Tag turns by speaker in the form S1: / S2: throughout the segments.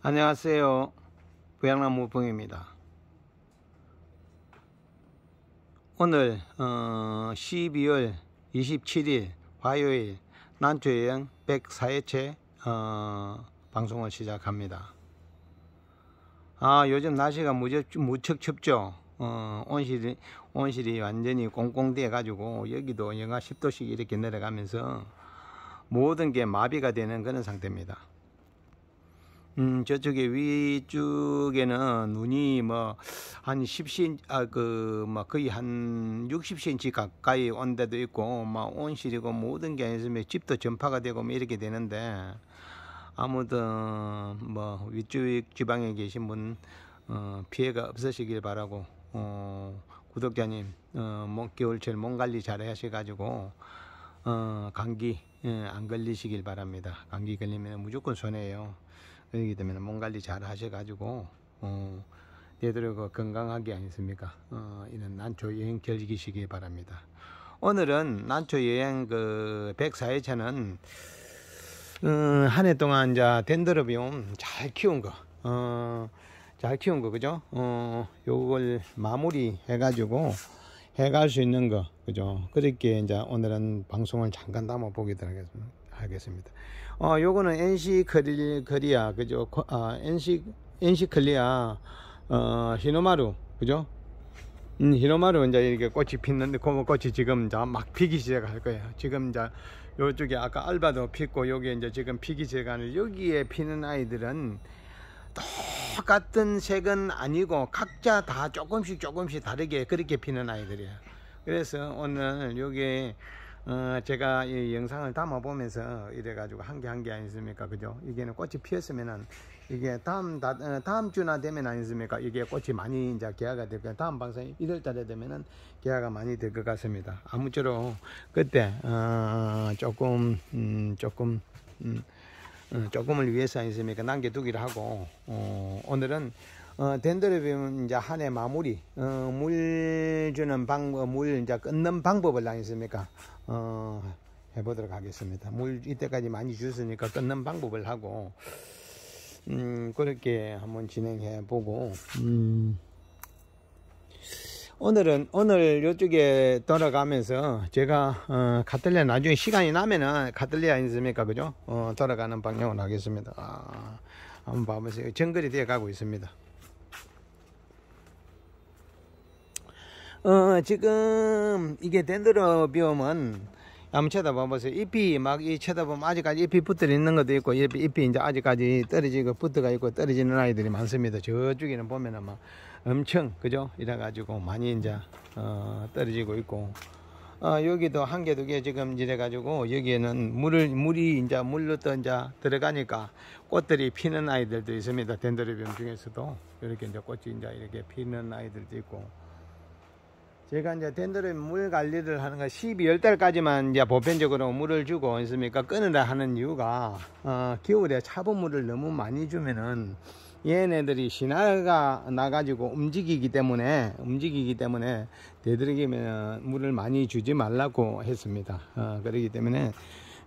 S1: 안녕하세요. 부양남무풍입니다 오늘 어, 12월 27일 화요일 난초여행 104회째 어, 방송을 시작합니다. 아 요즘 날씨가 무척, 무척 춥죠. 어, 온실이, 온실이 완전히 꽁꽁돼 가지고 여기도 영하 10도씩 이렇게 내려가면서 모든 게 마비가 되는 그런 상태입니다. 음, 저쪽에 위쪽에는 눈이 뭐 한 10cm 아그뭐 거의 한 60cm 가까이 온 데도 있고 막 뭐 온실이고 모든 게 아니지만 뭐 집도 전파가 되고 뭐 이렇게 되는데 아무튼 뭐 위쪽 지방에 계신 분 어, 피해가 없으시길 바라고 어, 구독자님 어, 목 겨울철 몸 관리 잘 하셔가지고 어, 감기 예, 안 걸리시길 바랍니다. 감기 걸리면 무조건 손해예요. 그러기 때문에 몸 관리 잘 하셔가지고 어, 되도록 그 건강하게 아니습니까 어, 이런 난초 여행 즐기시기 바랍니다 오늘은 난초 여행 그 104회차는 음, 어, 한해 동안 이제 덴드로비움 잘 키운 거, 어, 잘 키운 거, 그죠? 어, 요걸 마무리 해가지고 해갈 수 있는 거, 그죠? 그렇게 이제 오늘은 방송을 잠깐 담아보게 되겠습니다. 하겠습니다. 어, 요거는 NC 커리, 거리아, 그죠? 아, NC, NC 클리아, 어, 히노마루, 그죠? 음, 히노마루 이제 이렇게 꽃이 피는데, 그 꽃이 지금 막 피기 시작할 거예요. 지금 이제 요쪽에 아까 알바도 피고, 여기 이제 지금 피기 시작하는, 여기에 피는 아이들은 똑같은 색은 아니고, 각자 다 조금씩 조금씩 다르게 그렇게 피는 아이들이에요. 그래서 오늘 여기 어, 제가 이 영상을 담아보면서 이래가지고 한 개 한 개 아니습니까? 그죠? 이게는 꽃이 피었으면은 이게 다음, 다, 어, 다음 주나 되면 아니습니까? 이게 꽃이 많이 이제 개화가 될거 다음 방송이 1월 달에 되면은 개화가 많이 될 것 같습니다. 아무쪼록 그때, 어, 조금, 음, 조금, 음, 어, 조금을 위해서 아니습니까? 남겨두기를 하고, 어, 오늘은 어, 덴드로비움 이제 한해 마무리, 어, 물 주는 방법, 물 이제 끊는 방법을 나니습니까 어, 해보도록 하겠습니다. 물 이때까지 많이 주셨으니까 끊는 방법을 하고, 음, 그렇게 한번 진행해 보고, 음, 오늘은 오늘 이쪽에 돌아가면서 제가 어, 카틀레 나중에 시간이 나면은 카틀레 아니습니까 그죠? 어, 돌아가는 방향으로 하겠습니다. 아, 한번 봐보세요. 정글이 되어 가고 있습니다. 어, 지금 이게 덴드로비움은 한번 쳐다봐보세요. 잎이 막 이 쳐다보면 아직까지 잎이 붙어 있는 것도 있고 잎이, 잎이 이제 아직까지 떨어지고 그 붙어가 있고 떨어지는 아이들이 많습니다. 저쪽에는 보면은 막 엄청 그죠? 이래가지고 많이 이제 어, 떨어지고 있고 어, 여기도 한 개, 두 개 지금 이래가지고, 여기에는 물을, 물이 이제 물로 또 이제 들어가니까 꽃들이 피는 아이들도 있습니다. 덴드로비움 중에서도. 이렇게 이제 꽃이 이제 이렇게 피는 아이들도 있고. 제가 이제 덴드름 물 관리를 하는 거 12월 달까지만 이제 보편적으로 물을 주고 있습니까 끊으라 하는 이유가 어, 겨울에 차분 물을 너무 많이 주면은 얘네들이 신화가 나가지고 움직이기 때문에 움직이기 때문에 되도록이면 물을 많이 주지 말라고 했습니다 어, 그러기 때문에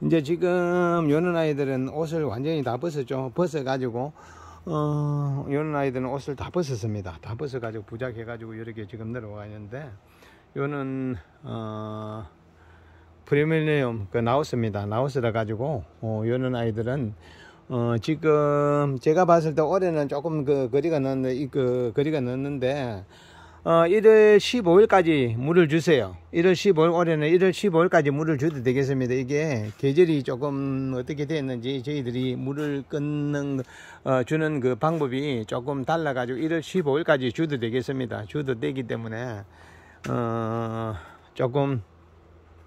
S1: 이제 지금 요런 아이들은 옷을 완전히 다 벗었죠 벗어 가지고 어, 요런 아이들은 옷을 다 벗었습니다. 다 벗어가지고 부작해가지고 이렇게 지금 내려와 있는데, 요는 어, 프리밀리엄 그 나우스입니다. 나우스라 가지고 어, 요는 아이들은 어, 지금 제가 봤을 때 올해는 조금 그 거리가 넣는데 그 거리가 넣는데 어, 1월 15일까지 물을 주세요. 1월 15일 올해는 1월 15일까지 물을 줘도 되겠습니다. 이게 계절이 조금 어떻게 됐는지 저희들이 물을 끊는 어, 주는 그 방법이 조금 달라 가지고 1월 15일까지 줘도 되겠습니다. 줘도 되기 때문에 어, 조금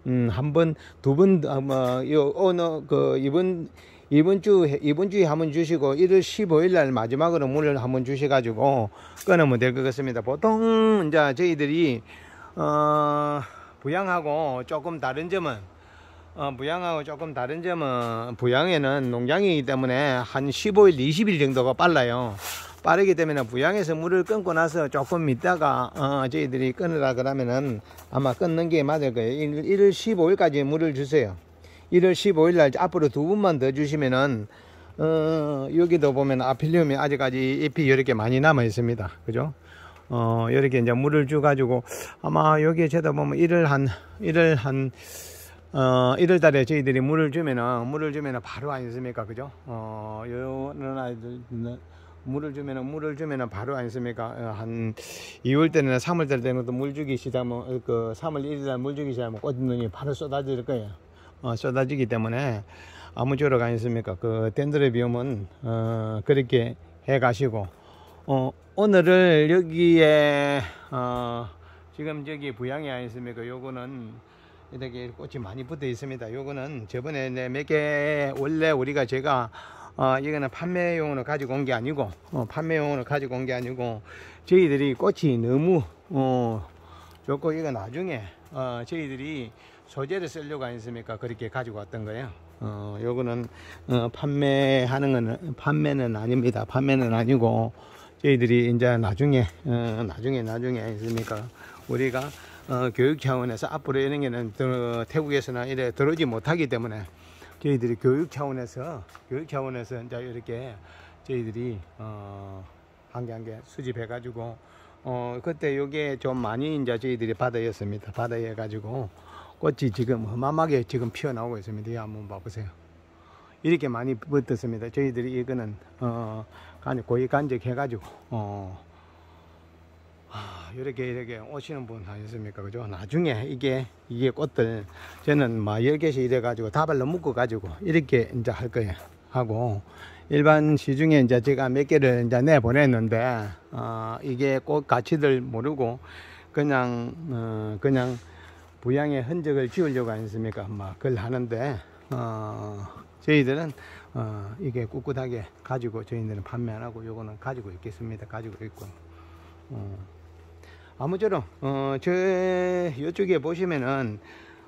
S1: 음, 한 번, 두 번, 아마, 요, 어느, 그, 이번, 이번 주, 이번 주에 한 번 주시고, 1월 15일 날 마지막으로 물을 한 번 주셔가지고, 끊으면 될 것 같습니다. 보통, 이제 저희들이, 어, 부양하고 조금 다른 점은, 어, 부양하고 조금 다른 점은, 부양에는 농장이기 때문에 한 15일, 20일 정도가 빨라요. 빠르기 때문에 부양해서 물을 끊고 나서 조금 있다가 어, 저희들이 끊으라 그러면은 아마 끊는 게 맞을 거예요 1월 15일까지 물을 주세요 1월 15일 날 앞으로 두 분만 더 주시면은 어, 여기도 보면 아필리움이 아직까지 잎이 이렇게 많이 남아 있습니다 그죠 어, 이렇게 이제 물을 주 가지고 아마 여기에 제다 보면 1월 한 1월 한 어, 1월 달에 저희들이 물을 주면은 물을 주면은 바로 아니습니까 그죠 어, 요런 아이들 물을 주면은 물을 주면은 바로 아니습니까? 어, 한 2월 달는나 3월 달 되면 또물 주기 시작하면 그 3월 1일 날 물 주기 시작하면 뭐 꽃눈이 바로 쏟아질 거예요. 어, 쏟아지기 때문에 아무쪼록 아니습니까? 그 덴드로비움은 어, 그렇게 해 가시고 어, 오늘을 여기에 어, 지금 저기 부양이 아니습니까? 요거는 이렇게 꽃이 많이 붙어 있습니다. 요거는 저번에 몇 개 원래 우리가 제가 어, 이거는 판매용으로 가지고 온 게 아니고 어, 판매용으로 가지고 온 게 아니고 저희들이 꽃이 너무 어, 좋고 이거 나중에 어, 저희들이 소재를 쓰려고 했습니까 그렇게 가지고 왔던 거예요 어, 요거는 어, 판매하는 건 판매는 아닙니다 판매는 아니고 저희들이 이제 나중에 어, 나중에 나중에 했습니까 우리가 어, 교육 차원에서 앞으로 이런 게는 더, 태국에서나 이래 들어오지 못하기 때문에 저희들이 교육 차원에서 교육 차원에서 이제 이렇게 저희들이 어, 한 개 한 개 수집해 가지고 어 그때 요게 좀 많이 이제 저희들이 받아였습니다받아에 가지고 꽃이 지금 험하게 지금 피어나오고 있습니다 이 한번 봐보세요 이렇게 많이 붙었습니다 저희들이 이거는 어 간접 고위 간접 해가지고 어 아, 이렇게 이렇게 오시는 분아니습니까 그죠 나중에 이게 이게 꽃들 저는 막 열개씩 이래 가지고 다발로 묶어 가지고 이렇게 이제 할 거예요 하고 일반 시중에 이제 제가 몇 개를 이제 내 보냈는데 어, 이게 꽃 가치들 모르고 그냥 어, 그냥 부양의 흔적을 지우려고 하니습니까막 그걸 하는데 어, 저희들은 어, 이게 꿋꿋하게 가지고 저희들은 판매 안 하고 요거는 가지고 있겠습니다 가지고 있고 어. 아무쪼록 어, 저 이쪽에 보시면은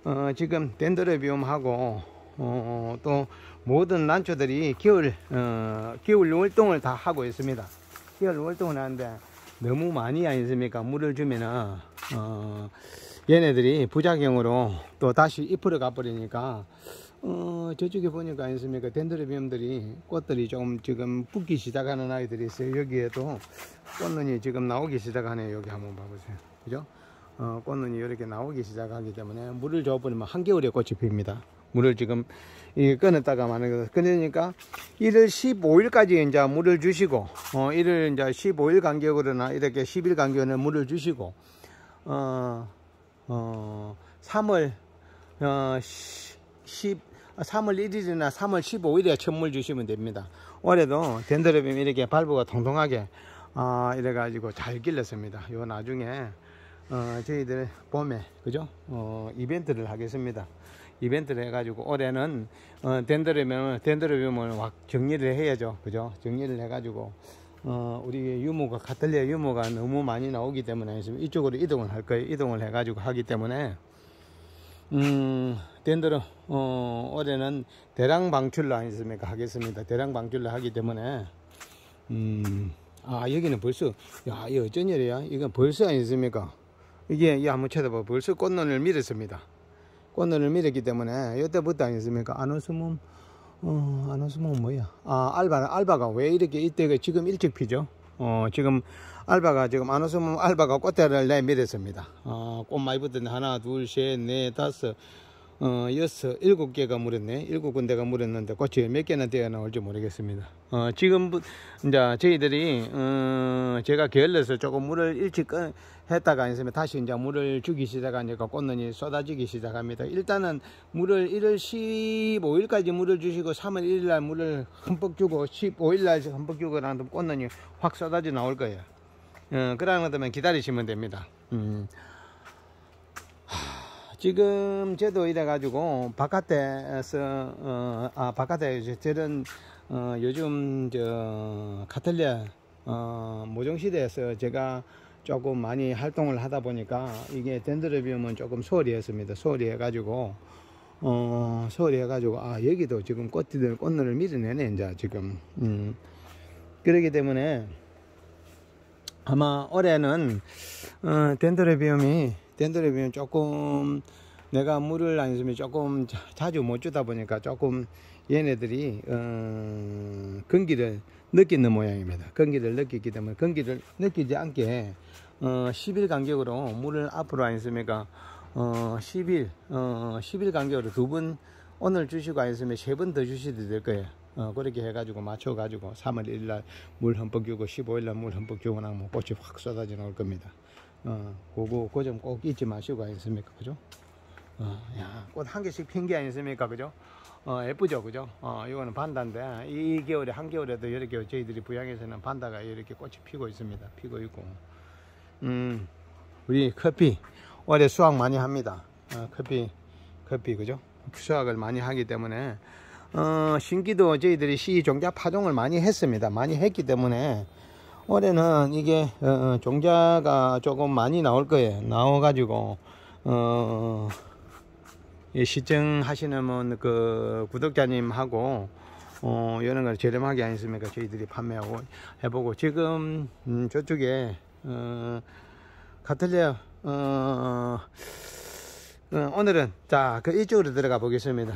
S1: 어, 지금 덴드로비움하고 어, 또 모든 난초들이 겨울 어, 겨울 월동을 다 하고 있습니다. 겨울 월동을 하는데 너무 많이 아니습니까? 물을 주면은 어, 얘네들이 부작용으로 또 다시 잎으로 가버리니까 어, 저쪽에 보니까 아니습니까 덴드로비움들이 꽃들이 조금 지금 붓기 시작하는 아이들이 있어요 여기에도 꽃눈이 지금 나오기 시작하네요 여기 한번 봐보세요 그죠 어, 꽃눈이 이렇게 나오기 시작하기 때문에 물을 줘버리면 한겨울에 꽃이 핍니다 물을 지금 끊었다가 만약에 꺼내니까 1월 15일까지 이제 물을 주시고 어 1월 이제 15일 간격으로나 이렇게 10일 간격으로 물을 주시고 어어 어, 3월 어, 어, 시, 10, 3월 아, 1일이나 3월 15일에 선물 주시면 됩니다. 올해도 덴드로빔 이렇게 발부가 통통하게 아, 이래가지고 잘 길렀습니다. 요 나중에 어, 저희들 봄에 그죠? 어, 이벤트를 하겠습니다. 이벤트를 해가지고 올해는 어, 덴드로빔을 덴드로빔을 정리를 해야죠. 그죠? 정리를 해가지고 어, 우리 유무가 카틀리아 유무가 너무 많이 나오기 때문에 이쪽으로 이동을 할 거예요. 이동을 해가지고 하기 때문에 음, 덴드로 어, 올해는 대량 방출로 아니습니까 하겠습니다. 대량 방출로 하기 때문에 음, 아 여기는 벌써 야 이거 어쩐 일이야? 이건 벌써 아니습니까? 이게 이 한번 쳐다봐 벌써 꽃눈을 밀었습니다. 꽃눈을 밀었기 때문에 이때부터 아니습니까? 안 웃으면, 어, 아노스몸 뭐야? 아 알바 알바가 왜 이렇게 이때가 지금 일찍 피죠? 어, 지금 알바가 지금 안웃으면 알바가 꽃대를 내밀었습니다. 어, 꽃 많이 붙었네. 하나, 둘, 셋, 넷, 다섯, 여섯, 어, 일곱 개가 물었네. 일곱 군데가 물었는데, 꽃이 몇 개나 되어 나올지 모르겠습니다. 어, 지금, 이제 저희들이, 어, 제가 게을러서 조금 물을 일찍 했다가, 있으면 다시 이제 물을 주기 시작하니까 꽃눈이 쏟아지기 시작합니다. 일단은 물을 1월 15일까지 물을 주시고, 3월 1일날 물을 흠뻑 주고, 15일날 흠뻑 주고, 나면 꽃눈이 확 쏟아져 나올 거예요. 어, 그러는 것만 기다리시면 됩니다. 음. 지금 저도 이래 가지고 바깥에서 어, 아 바깥에 저런 어, 요즘 저 카텔레 어, 모종시대에서 제가 조금 많이 활동을 하다 보니까 이게 덴드로비움은 조금 소홀히 했습니다. 소홀히 해가지고 어, 소홀히 해가지고 아 여기도 지금 꽃들 꽃눈을 밀어내네 이제 지금 음. 그러기 때문에 아마 올해는 어, 덴드로비움이 덴들에 비면 조금 내가 물을 안 쓰면 조금 자, 주못 주다 보니까 조금 얘네들이 어, 근기를 느끼는 모양입니다. 근기를 느끼기 때문에 근기를 느끼지 않게 어, 10일 간격으로 물을 앞으로 안 쓰니까 어, 10일 어, 10일 간격으로 두 번 오늘 주시고 안 쓰면 세 번 더 주셔도 될 거예요. 어, 그렇게 해가지고 맞춰가지고 3월 1일 날물 흠뻑 주고 15일 날물 흠뻑 주고 나면 꽃이 확 쏟아져 나올 겁니다. 어, 그거, 그좀꼭 잊지 마시고 아니습니까? 그죠? 어, 야, 꽃 한 개씩 핀 게 아니습니까? 그죠? 어, 예쁘죠? 그죠? 어, 이거는 반다인데, 이 겨울에, 한 겨울에도 이렇게 저희들이 부양에서는 반다가 이렇게 꽃이 피고 있습니다. 피고 있고. 음, 우리 커피, 올해 수확 많이 합니다. 어, 커피, 커피, 그죠? 수확을 많이 하기 때문에, 어, 신기도 저희들이 시종자 파종을 많이 했습니다. 많이 했기 때문에, 올해는 이게 어, 어, 종자가 조금 많이 나올 거예요 나와 가지고 어, 예, 시청하시는 그 구독자님하고 어, 이런 걸 저렴하게 아니습니까 저희들이 판매하고 해보고 지금 음, 저쪽에 어, 카틀리아 어, 어, 오늘은 자 그 이쪽으로 들어가 보겠습니다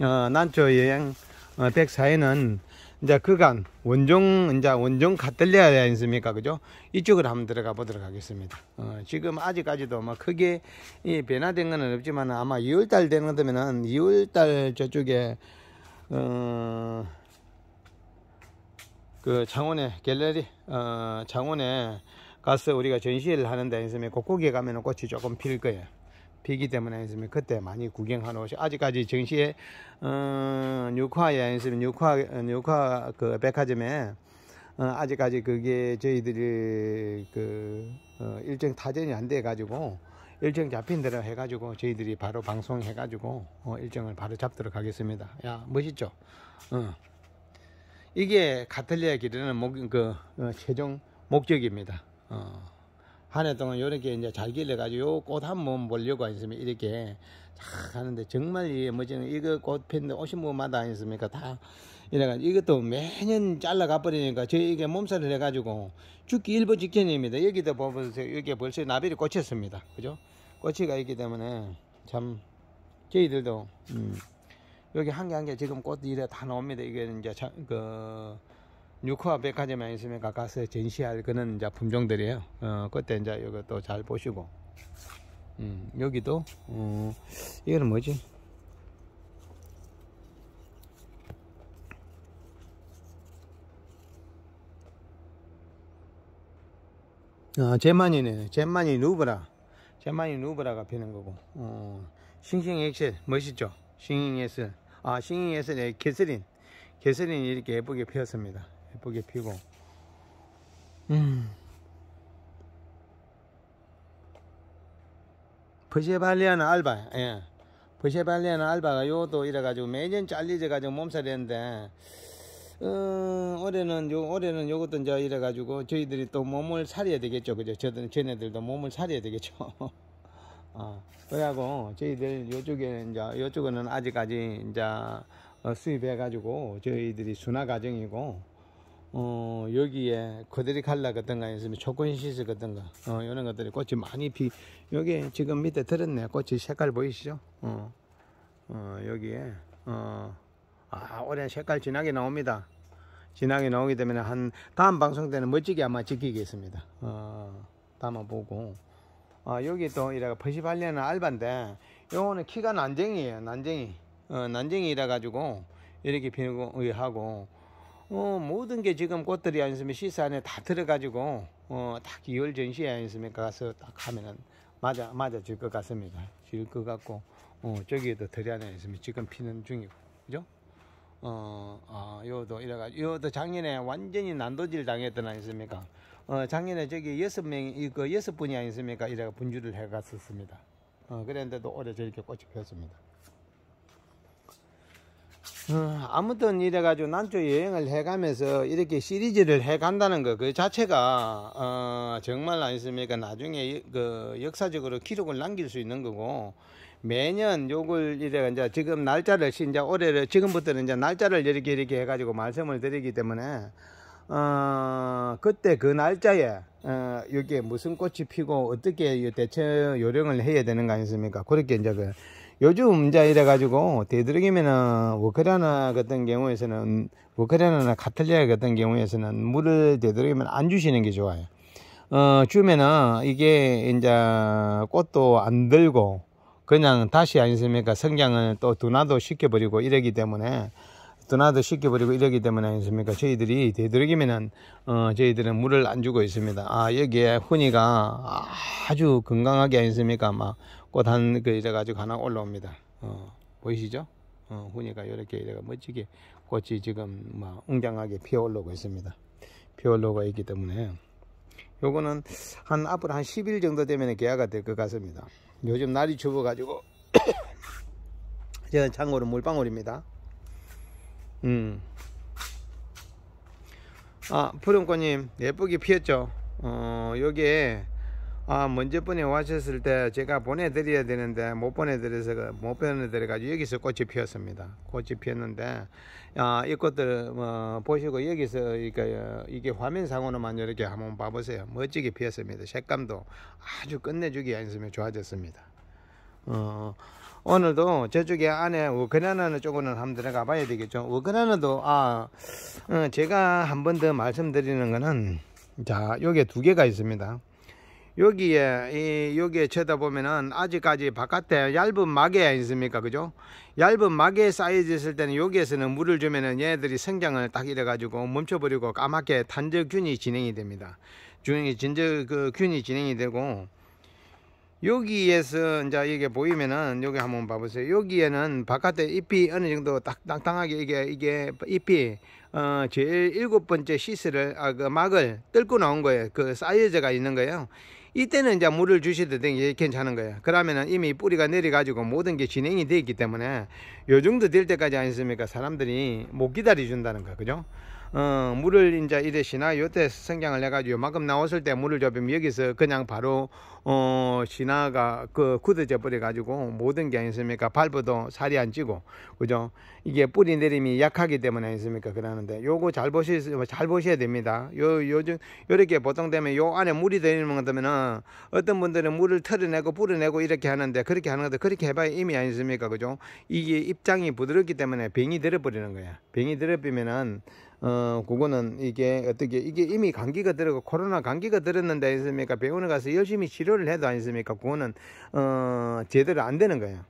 S1: 어, 난초 여행 어, 104회는 이제 그간 원종 이제 원종 가들려야 되지 않습니까 그죠 이쪽으로 한번 들어가 보도록 하겠습니다 어, 지금 아직까지도 뭐 크게 이 변화된 건 없지만 아마 2월달 되는 거면은 2월달 저쪽에 어, 그 창원에 갤러리 어, 창원에 가서 우리가 전시를 회 하는데 있으면 곳곳에 그 가면 꽃이 조금 필 거예요 비기 때문에 했으면 그때 많이 구경한 옷이 아직까지 정시에 어, 뉴화에 있으면 뉴화 뉴화 그 백화점에 어, 아직까지 그게 저희들이 그 어, 일정 타전이 안 돼 가지고 일정 잡힌 대로 해 가지고 저희들이 바로 방송해 가지고 어, 일정을 바로 잡도록 하겠습니다. 야 멋있죠? 어. 이게 카톨리아 길이는 목, 그, 어, 최종 목적입니다. 한해 동안 요렇게 이제 잘 길러가지고 꽃 한 번 보려고 했셨으면 이렇게 쫙 하는데 정말 이 뭐지는 이거 꽃 핀데 오신 분마다 아니습니까? 다 이래가 이것도 매년 잘라가 버리니까 저희 이게 몸살을 해가지고 죽기 일보 직전입니다. 여기도 보면서 여기 벌써 나비를 꽂혔습니다. 그죠? 꽃이가 있기 때문에 참 저희들도 음 여기 한 개 한 개 지금 꽃 이래 다 나옵니다. 이게 이제 참그 뉴코아 백화점에 있으면 가까스에 전시할 그런 이제 품종들이에요. 어, 그때 이제 이것도 잘 보시고. 음, 여기도, 어, 이거는 뭐지? 아, 제만이네. 제만이 누브라. 제만이 누브라가 피는 거고. 어, 싱싱 엑셀. 멋있죠? 싱싱 엑셀. 아, 싱싱 엑셀의 캐슬린. 캐슬린이 이렇게 예쁘게 피었습니다. 예쁘게 피고 음. 버셰발리아는 알바 예. 버셰발리아는 알바가 요도 이래가지고 매년 잘리져가지고 몸살이었는데 어, 올해는 요 올해는 요것도 이제 이래가지고 저희들이 또 몸을 사려야 되겠죠 그죠 저들 쟤네들도 몸을 사려야 되겠죠 아, 어, 그래하고 저희들 요쪽에 이제 요쪽은 아직까지 이제 어, 수입해가지고 저희들이 순화 과정이고 어, 여기에 거들이 갈라거든가 있으면 초콘시스거든가 어, 이런 것들이 꽃이 많이 피 여기 지금 밑에 들었네 요 꽃이 색깔 보이시죠 어, 어 여기에 어, 아 올해 색깔 진하게 나옵니다 진하게 나오기 때문에 한 다음 방송 때는 멋지게 아마 지키겠습니다 어, 담아보고 아 여기 또 이래가 퍼시발리는 알반데 요거는 키가 난쟁이에요 난쟁이 어, 난쟁이 이라 가지고 이렇게 피우고 어, 하고 어, 모든 게 지금 꽃들이 아니으면 시스 안에 다 들어가지고 어, 딱 2월 전시회 아니습니까 가서 딱 하면은 맞아 맞아 질 것 같습니다. 질 것 같고 어, 저기에도 들이 안에 있으면 지금 피는 중이고 그죠? 어, 아, 요도 이래가 요도 작년에 완전히 난도질 당했던 아니습니까? 어, 작년에 저기 여섯 명, 이거 그 여섯 분이 아니습니까? 이래가 분주를 해갔었습니다. 어, 그랬는데도 올해 저렇게 꽃이 피었습니다. 어, 아무튼 이래가지고 난쪽 여행을 해가면서 이렇게 시리즈를 해간다는 거 그 자체가 어, 정말 아니습니까 나중에 그 역사적으로 기록을 남길 수 있는 거고 매년 요걸 이래 이제 지금 날짜를 이제 올해를 지금부터는 이제 날짜를 이렇게 이렇게 해가지고 말씀을 드리기 때문에 어, 그때 그 날짜에 어, 여기에 무슨 꽃이 피고 어떻게 대체 요령을 해야 되는 거 아니습니까 그렇게 이제 그 요즘 이제 이래가지고 되도록이면은 워크라나 같은 경우에서는 워크라나 카틀리아 같은 경우에서는 물을 되도록이면 안 주시는 게 좋아요. 어 주면은 이게 이제 꽃도 안 들고 그냥 다시 아니습니까 성장을 또 둔화도 시켜버리고 이러기 때문에 둔화도 시켜버리고 이러기 때문에 아니습니까 저희들이 되도록이면은 어 저희들은 물을 안 주고 있습니다. 아 여기에 훈이가 아주 건강하게 아니습니까 막 꽃한 그 이래 가지고 하나 올라옵니다. 어, 보이시죠? 어, 후니까 이렇게 이래가 멋지게 꽃이 지금 막 뭐 웅장하게 피어 올라오고 있습니다. 피어 올라오고 있기 때문에 요거는 한 앞으로 한 10일 정도 되면 개화가 될 것 같습니다. 요즘 날이 추워 가지고 제가 참고로 물방울입니다. 음. 아, 푸른꽃님 예쁘게 피었죠? 어, 여기에 아, 먼저 번에 와셨을 때 제가 보내드려야 되는데 못 보내드려서 못 보내드려가지고 여기서 꽃이 피었습니다. 꽃이 피었는데 아, 이 꽃들 어, 뭐 보시고 여기서 이게, 이게 화면상으로만 이렇게 한번 봐보세요. 멋지게 피었습니다. 색감도 아주 끝내주기 했으면 좋아졌습니다. 어, 오늘도 저쪽에 안에 우크라이나는 쪽으로는 한번 들어가 봐야 되겠죠. 우크라이나도, 아, 어, 제가 한번 더 말씀드리는 거는, 자, 요게 두 개가 있습니다. 여기에 이 여기에 쳐다보면은 아직까지 바깥에 얇은 마개 있습니까 그죠 얇은 마개 쌓여져 있을 때는 여기에서는 물을 주면은 얘들이 성장을 딱 이래 가지고 멈춰 버리고 까맣게 단절균이 진행이 됩니다 중이 진저 그 균이 진행이 되고 여기에서 이제 이게 보이면은 여기 한번 봐보세요 여기에는 바깥에 잎이 어느 정도 딱딱하게 이게 이게 잎이 어, 제 일곱 일 번째 시스를 아, 그 막을 뚫고 나온 거예요. 그 사이즈가 있는 거예요. 이때는 이제 물을 주셔도 되게 괜찮은 거예요. 그러면은 이미 뿌리가 내려가지고 모든 게 진행이 되어 있기 때문에 요 정도 될 때까지 아니습니까? 사람들이 못 기다려 준다는 거 그죠? 어, 물을 이제 이래시나 요때 성장을 해가지고 요만큼 나왔을 때 물을 접으면 여기서 그냥 바로 어, 신화가 그 굳어져 버려가지고 모든 게 아니습니까? 밟아도 살이 안 찌고, 그죠? 이게 뿌리 내림이 약하기 때문에 아니습니까? 그러는데 요거 잘 보시, 잘 보셔야 됩니다. 요, 요즘, 요렇게 보통 되면 요 안에 물이 들어있는것 되면은 어떤 분들은 물을 털어내고 뿌려내고 이렇게 하는데 그렇게 하는 것도 그렇게 해봐야 이미 아니습니까? 그죠? 이게 입장이 부드럽기 때문에 병이 들어버리는 거야. 병이 들어버리면은 어, 그거는 이게 어떻게, 이게 이미 감기가 들어가 코로나 감기가 들었는데, 있습니까? 병원에 가서 열심히 치료 치료를 해도 아니습니까? 그거는 어, 제대로 안 되는 거예요.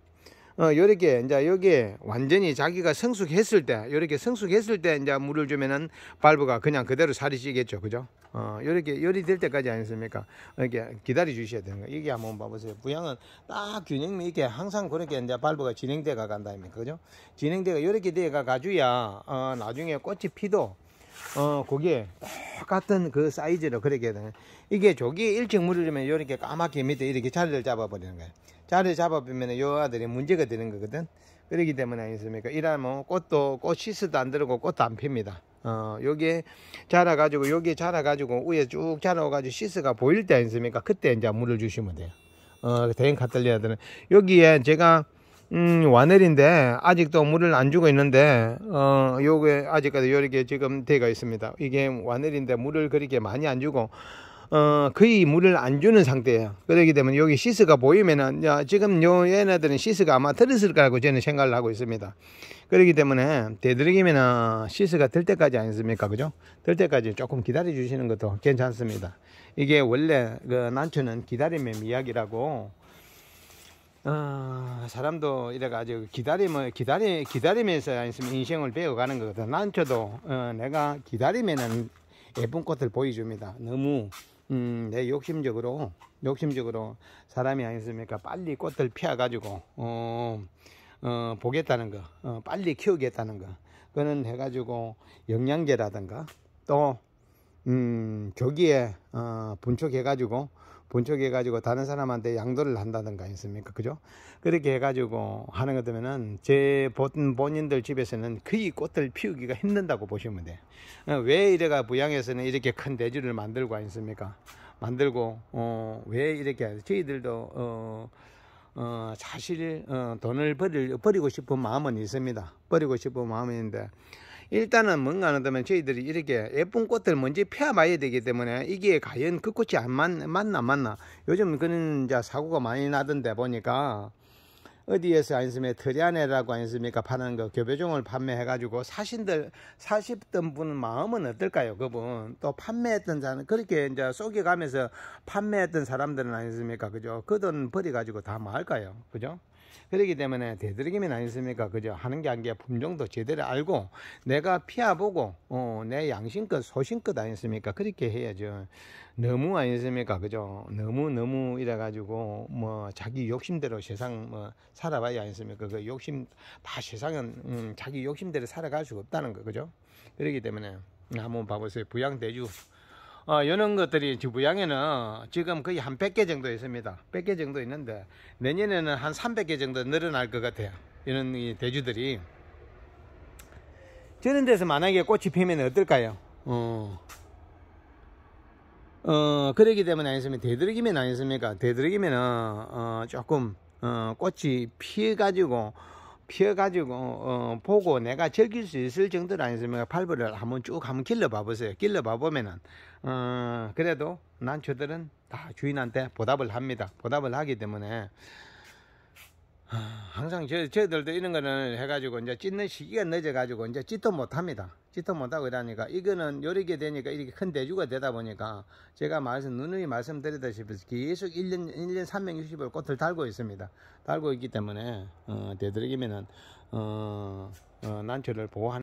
S1: 어, 요렇게, 이제 여기에 완전히 자기가 성숙했을 때, 요렇게 성숙했을 때, 이제 물을 주면은 발브가 그냥 그대로 살이 찌겠죠. 그죠? 어, 요렇게, 열이 될 때까지 아니습니까? 이렇게 기다려 주셔야 되는 거예요. 여기 한번 봐보세요. 부양은 딱 균형 있게 항상 그렇게 이제 발브가 진행돼가 간다. 아닙니까? 그죠? 진행돼가 요렇게 돼가 가줘야, 어, 나중에 꽃이 피도, 어, 거기에 똑같은 그 사이즈로 그렇게 되는 이게 조기 일찍 물으려면 이렇게 까맣게 밑에 이렇게 자리를 잡아버리는 거예요. 자리를 잡아버리면 요 아들이 문제가 되는 거거든. 그러기 때문에 아니겠습니까? 이러면 꽃도 꽃 시스도 안들고 꽃도 안 핍니다. 어, 여기에 자라가지고, 여기에 자라가지고, 위에 쭉 자라가지고 시스가 보일 때 아니겠습니까? 그때 이제 물을 주시면 돼요. 어, 대형 카탈리아들은. 여기에 제가 음, 와늘인데 아직도 물을 안 주고 있는데 어, 요게 아직까지 요렇게 지금 되어 있습니다. 이게 와늘인데 물을 그렇게 많이 안 주고 어, 거의 물을 안 주는 상태예요. 그렇기 때문에 여기 시스가 보이면은 야, 지금 요 얘네들은 시스가 아마 들었을 거라고 저는 생각을 하고 있습니다. 그렇기 때문에 되도록이면은 시스가 들 때까지 아니습니까? 그죠? 들 때까지 조금 기다려 주시는 것도 괜찮습니다. 이게 원래 그 난초는 기다림의 이야기라고 어. 사람도 이래가지고 기다림을 기다리 기다리면서 인생을 배워가는 거거든. 난초도 어, 내가 기다리면은 예쁜 꽃을 보여줍니다. 너무 음, 내 욕심적으로 욕심적으로 사람이 아니습니까? 빨리 꽃을 피워가지고 어, 어, 보겠다는 거, 어, 빨리 키우겠다는 거. 그거는 해가지고 영양제라든가 또 음, 조기에 어, 분촉해가지고 본척 해가지고 다른 사람한테 양도를 한다든가 했습니까? 그죠? 그렇게 해가지고 하는 것 되면은 제 본, 본인들 집에서는 그의 꽃을 피우기가 힘든다고 보시면 돼. 어, 왜 이래가 부양에서는 이렇게 큰대지를 만들고 있습니까 만들고, 어, 왜 이렇게 저희들도, 어, 어, 사실, 어, 돈을 버릴, 버리고 싶은 마음은 있습니다. 버리고 싶은 마음인데, 일단은 뭔가 한다면 저희들이 이렇게 예쁜 꽃들 먼저 아봐야 되기 때문에 이게 과연 그 꽃이 안 맞, 맞나 맞나 요즘 그런 이 사고가 많이 나던데 보니까 어디에서 안심에 트리안에라고 안습니까 파는 거 교배종을 판매해 가지고 사신들 사십던 분 마음은 어떨까요 그분 또 판매했던 사람 그렇게 이제 속여가면서 판매했던 사람들은 아 안습니까 그죠 그 돈 버려 가지고 다 말까요 뭐 그죠 그렇기 때문에 대드리이면 아니습니까? 그죠? 하는 게아게라 품종도 제대로 알고 내가 피아보고 어, 내 양심껏 소신껏 아니습니까? 그렇게 해야죠. 너무 아니습니까? 그죠? 너무 너무 이래가지고 뭐 자기 욕심대로 세상 뭐 살아봐야 아니습니까? 그 욕심 다 세상은 음, 자기 욕심대로 살아갈 수가 없다는 거 그죠? 그렇기 때문에 한번 봐보세요. 부양대주 어, 이런 것들이 주부양에는 지금 거의 한 100개 정도 있습니다. 100개 정도 있는데 내년에는 한 300개 정도 늘어날 것 같아요. 이런 이 대주들이 저런 데서 만약에 꽃이 피면 어떨까요? 어. 어, 그러기 때문에 아니었으면 되도록이면 아니었습니까? 되도록이면은 어, 조금 어, 꽃이 피해가지고 피어가지고 어, 어, 보고 내가 즐길 수 있을 정도로 아니지만 팔벌을 한번 쭉 한번 길러봐 보세요. 길러봐 보면은 어, 그래도 난저들은다 주인한테 보답을 합니다. 보답을 하기 때문에 항상 저, 저희들도 이런 거는 해가지고 이제 찢는 시기가 늦어가지고 이제 찢도 못합니다. 찢도 못하고 이러니까 이거는 요리게 되니까 이렇게 큰 대주가 되다 보니까 제가 말씀, 누누이 말씀드리다시피 계속 1년, 1년 360을 꽃을 달고 있습니다. 달고 있기 때문에, 어, 되도록이면은, 어, 어, 난초를 보호하는